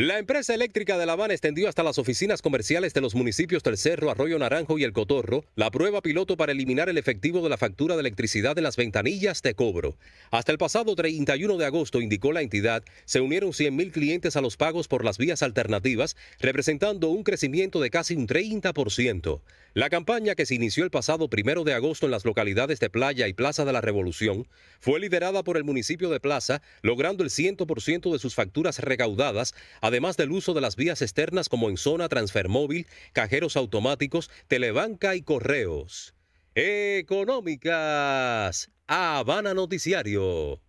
La empresa eléctrica de La Habana extendió hasta las oficinas comerciales de los municipios del Cerro, Arroyo Naranjo y El Cotorro la prueba piloto para eliminar el efectivo de la factura de electricidad ...de las ventanillas de cobro. Hasta el pasado 31 de agosto, indicó la entidad, se unieron 100.000 clientes a los pagos por las vías alternativas, representando un crecimiento de casi un 30%. La campaña que se inició el pasado 1 de agosto en las localidades de Playa y Plaza de la Revolución fue liderada por el municipio de Plaza, logrando el 100% de sus facturas recaudadas además del uso de las vías externas como en zona transfermóvil, cajeros automáticos, telebanca y correos. Económicas. Habana Noticiario.